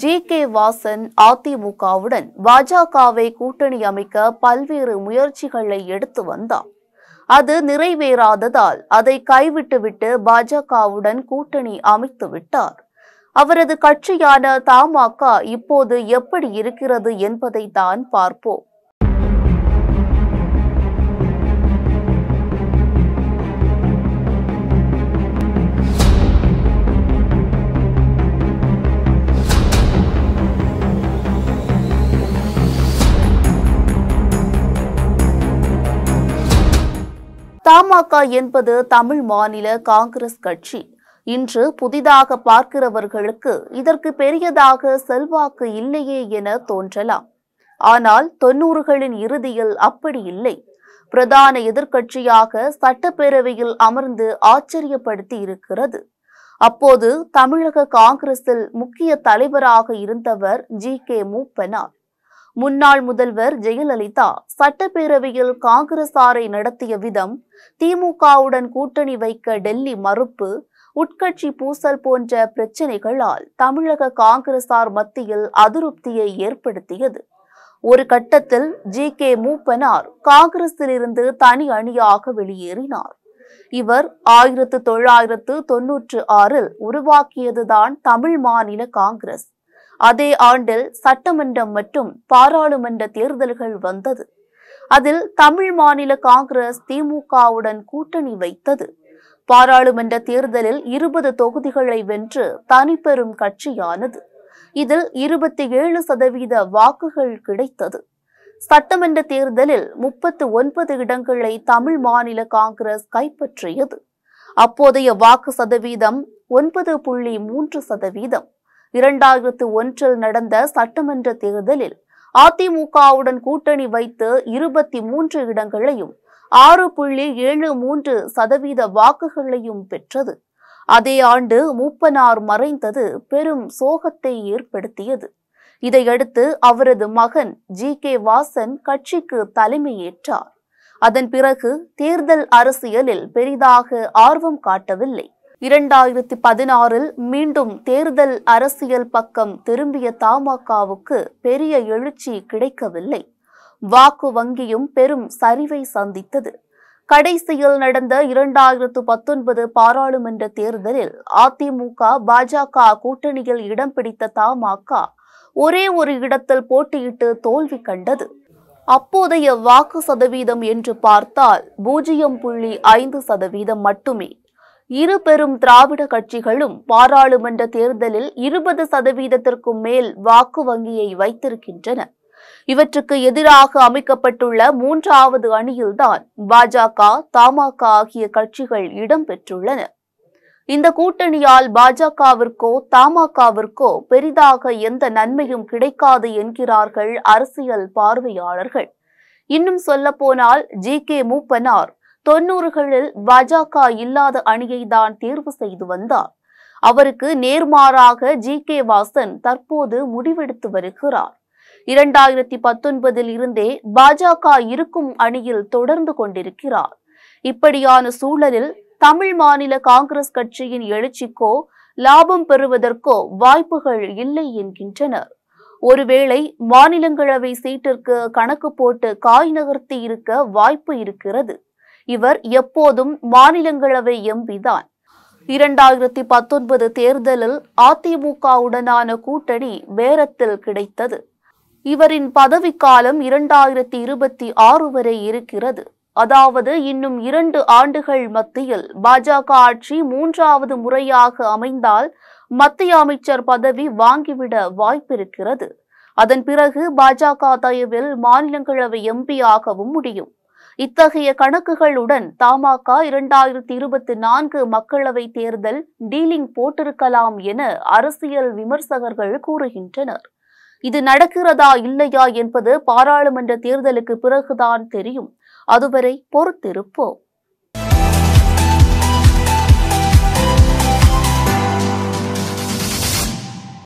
G K Vasan அதிமுகவுடன் பாஜகவை கூட்டணி அமைக்க பல்வேறு முயற்சிகளை எடுத்து வந்தார் அது நிறைவேறாததால் அதை கைவிட்டுவிட்டு பாஜகவுடன் கூட்டணி அமைத்து விட்டார் அவரது கட்சியான தமாக இப்போது எப்படி இருக்கிறது என்பதைத்தான் தான் பார்ப்போம் தமாக என்பது தமிழ் மாநில காங்கிரஸ் கட்சி இன்று புதிதாக பார்க்கிறவர்களுக்கு இதற்கு பெரியதாக செல்வாக்கு இல்லையே என தோன்றலாம் ஆனால் தொன்னூறுகளின் இறுதியில் அப்படி இல்லை பிரதான எதிர்க்கட்சியாக சட்டப்பேரவையில் அமர்ந்து ஆச்சரியப்படுத்தி இருக்கிறது அப்போது தமிழக காங்கிரஸில் முக்கிய தலைவராக இருந்தவர் ஜி கே மூப்பனார் முன்னாள் முதல்வர் ஜெயலலிதா சட்டப்பேரவையில் காங்கிரசாரை நடத்திய விதம் திமுகவுடன் கூட்டணி வைக்க டெல்லி மறுப்பு உட்கட்சி பூசல் போன்ற பிரச்சினைகளால் தமிழக காங்கிரசார் மத்தியில் அதிருப்தியை ஏற்படுத்தியது ஒரு கட்டத்தில் ஜி கே மூப்பனார் காங்கிரஸிலிருந்து தனி அணியாக வெளியேறினார் இவர் ஆயிரத்து தொள்ளாயிரத்து தொன்னூற்று ஆறில் உருவாக்கியதுதான் தமிழ் மாநில காங்கிரஸ் அதே ஆண்டில் சட்டமன்றம் மற்றும் பாராளுமன்ற தேர்தல்கள் வந்தது அதில் தமிழ் மாநில காங்கிரஸ் திமுகவுடன் கூட்டணி வைத்தது பாராளுமன்ற தேர்தலில் இருபது தொகுதிகளை வென்று தனிப்பெறும் கட்சியானது இதில் இருபத்தி ஏழு சதவீத வாக்குகள் கிடைத்தது சட்டமன்ற தேர்தலில் முப்பத்து ஒன்பது இடங்களை தமிழ் மாநில காங்கிரஸ் கைப்பற்றியது அப்போதைய வாக்கு சதவீதம் ஒன்பது புள்ளி மூன்று சதவீதம் இரண்டாயிரத்து ஒன்றில் நடந்த சட்டமன்ற தேர்தலில் அதிமுகவுடன் கூட்டணி வைத்து இருபத்தி மூன்று இடங்களையும் ஆறு புள்ளி ஏழு மூன்று சதவீத வாக்குகளையும் பெற்றது அதே ஆண்டு மூப்பனார் மறைந்தது பெரும் சோகத்தை ஏற்படுத்தியது இதையடுத்து அவரது மகன் ஜி கே வாசன் கட்சிக்கு தலைமையேற்றார் அதன் பிறகு தேர்தல் அரசியலில் பெரிதாக ஆர்வம் காட்டவில்லை இரண்டாயிரத்தி பதினாறில் மீண்டும் தேர்தல் அரசியல் பக்கம் திரும்பிய தமாகவுக்கு பெரிய எழுச்சி கிடைக்கவில்லை வாக்கு வங்கியும் பெரும் சரிவை சந்தித்தது கடைசியில் நடந்த இரண்டாயிரத்து பத்தொன்பது பாராளுமன்ற தேர்தலில் அதிமுக பாஜக கூட்டணியில் இடம் பிடித்த தமாக ஒரே ஒரு இடத்தில் போட்டியிட்டு தோல்வி கண்டது அப்போதைய வாக்கு சதவீதம் என்று பார்த்தால் பூஜ்ஜியம் புள்ளி ஐந்து சதவீதம் மட்டுமே இரு பெரும் திராவிட கட்சிகளும் பாராளுமன்ற தேர்தலில் இருபது சதவீதத்திற்கும் மேல் வாக்கு வங்கியை வைத்திருக்கின்றன இவற்றுக்கு எதிராக அமைக்கப்பட்டுள்ள மூன்றாவது அணியில்தான் பாஜக தமாக ஆகிய கட்சிகள் இடம்பெற்றுள்ளன இந்த கூட்டணியால் பாஜகவிற்கோ தமாகவிற்கோ பெரிதாக எந்த நன்மையும் கிடைக்காது என்கிறார்கள் அரசியல் பார்வையாளர்கள் இன்னும் சொல்லப்போனால் ஜி கே மூப்பனார் தொன்னூறுகளில் பாஜக இல்லாத அணியை தான் தேர்வு செய்து வந்தார் அவருக்கு நேர்மாறாக ஜி கே வாசன் தற்போது முடிவெடுத்து வருகிறார் இரண்டாயிரத்தி பத்தொன்பதில் இருந்தே பாஜக இருக்கும் அணியில் தொடர்ந்து கொண்டிருக்கிறார் இப்படியான சூழலில் தமிழ் மாநில காங்கிரஸ் கட்சியின் எழுச்சிக்கோ லாபம் பெறுவதற்கோ வாய்ப்புகள் இல்லை என்கின்றனர் ஒருவேளை மாநிலங்களவை சீட்டிற்கு கணக்கு போட்டு காய் நகர்த்தி இருக்க வாய்ப்பு இருக்கிறது இவர் எப்போதும் மாநிலங்களவை எம்பி தான் இரண்டாயிரத்தி பத்தொன்பது தேர்தலில் அதிமுகவுடனான கூட்டணி வேரத்தில் கிடைத்தது இவரின் பதவிக்காலம் இரண்டாயிரத்தி இருபத்தி ஆறு வரை இருக்கிறது அதாவது இன்னும் இரண்டு ஆண்டுகள் மத்தியில் பாஜக ஆட்சி மூன்றாவது முறையாக அமைந்தால் மத்திய அமைச்சர் பதவி வாங்கிவிட வாய்ப்பிருக்கிறது அதன் பிறகு பாஜக தயவில் மாநிலங்களவை எம்பியாகவும் முடியும் இத்தகைய கணக்குகளுடன் தமாக இரண்டாயிரத்தி இருபத்தி நான்கு மக்களவை தேர்தல் டீலிங் போட்டிருக்கலாம் என அரசியல் விமர்சகர்கள் கூறுகின்றனர் இது நடக்கிறதா இல்லையா என்பது பாராளுமன்ற தேர்தலுக்கு பிறகுதான் தெரியும் அதுவரை பொறுத்திருப்போம்